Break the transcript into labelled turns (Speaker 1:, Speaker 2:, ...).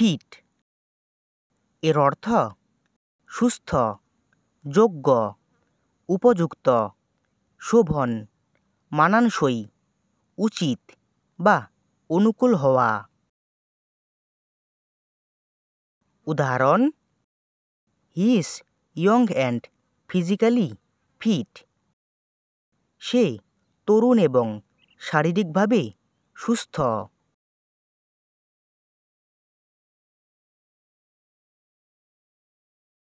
Speaker 1: fit এর অর্থ সুস্থ যোগ্য উপযুক্ত শোভন মানানসই উচিত বা অনুকূল হওয়া উদাহরণ he is young and physically fit সে তরুণ এবং শারীরিকভাবে সুস্থ